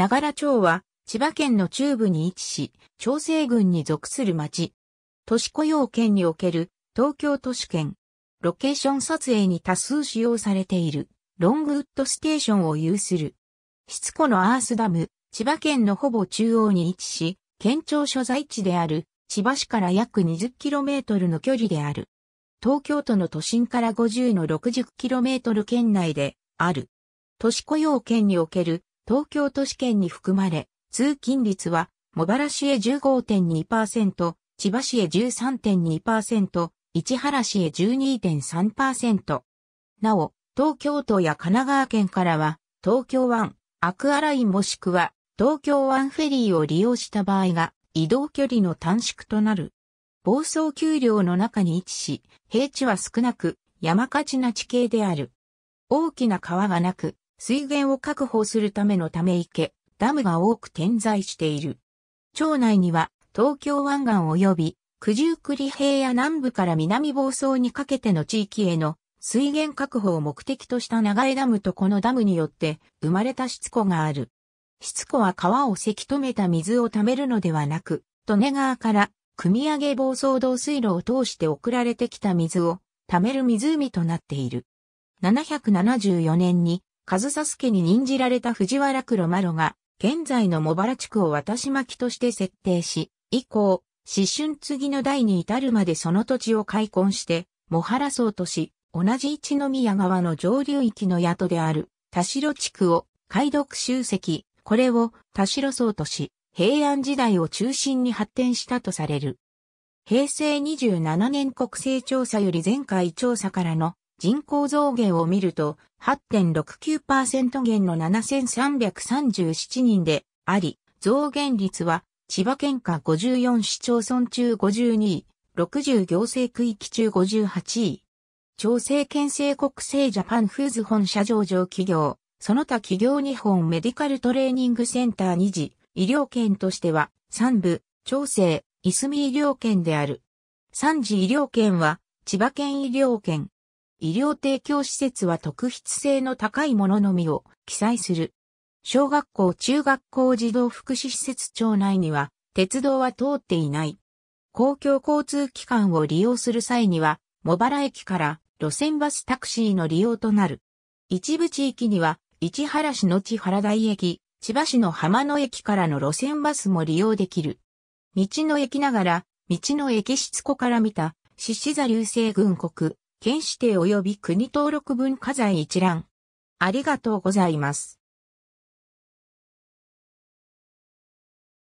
長良町は、千葉県の中部に位置し、調整郡に属する町。都市雇用圏における東京都市圏。ロケーション撮影に多数使用されている、ロングウッドステーションを有する。しつこのアースダム、千葉県のほぼ中央に位置し、県庁所在地である、千葉市から約 20km の距離である。東京都の都心から50の 60km 圏内である。都市雇用圏における東京都市圏に含まれ、通勤率は、茂原市へ15.2%、千葉市へ13.2%、市原市へ12.3%。なお、東京都や神奈川県からは、東京湾、アクアラインもしくは、東京湾フェリーを利用した場合が、移動距離の短縮となる。暴走丘陵の中に位置し、平地は少なく、山火ちな地形である。大きな川がなく、水源を確保するためのため池、ダムが多く点在している。町内には東京湾岸及び九十九里平野南部から南房総にかけての地域への水源確保を目的とした長江ダムとこのダムによって生まれた湿湖がある。湿湖は川をせき止めた水を貯めるのではなく、利根川から汲み上げ房総道水路を通して送られてきた水を貯める湖となっている。774年にサス介に任じられた藤原黒丸が、現在の茂原地区を渡し巻きとして設定し、以降、思春次の代に至るまでその土地を開墾して、茂原荘とし、同じ一宮川の上流域の宿である、田代地区を、解読集積、これを田代荘とし、平安時代を中心に発展したとされる。平成27年国勢調査より前回調査からの人口増減を見ると8.69%減の7337人であり、増減率は千葉県下54市町村中52位、60行政区域中58位。調整県政国政ジャパンフーズ本社上場企業、その他企業日本メディカルトレーニングセンター2次、医療圏としては、三部、調整、いすみ医療圏である。三次医療圏は、千葉県医療圏、医療提供施設は特筆性の高いもののみを記載する。小学校、中学校児童福祉施設庁内には、鉄道は通っていない。公共交通機関を利用する際には、茂原駅から路線バスタクシーの利用となる。一部地域には、市原市の千原台駅、千葉市の浜野駅からの路線バスも利用できる。道の駅ながら、道の駅室湖から見た、獅子座流星群国、県指定及び国登録文化財一覧。ありがとうございます。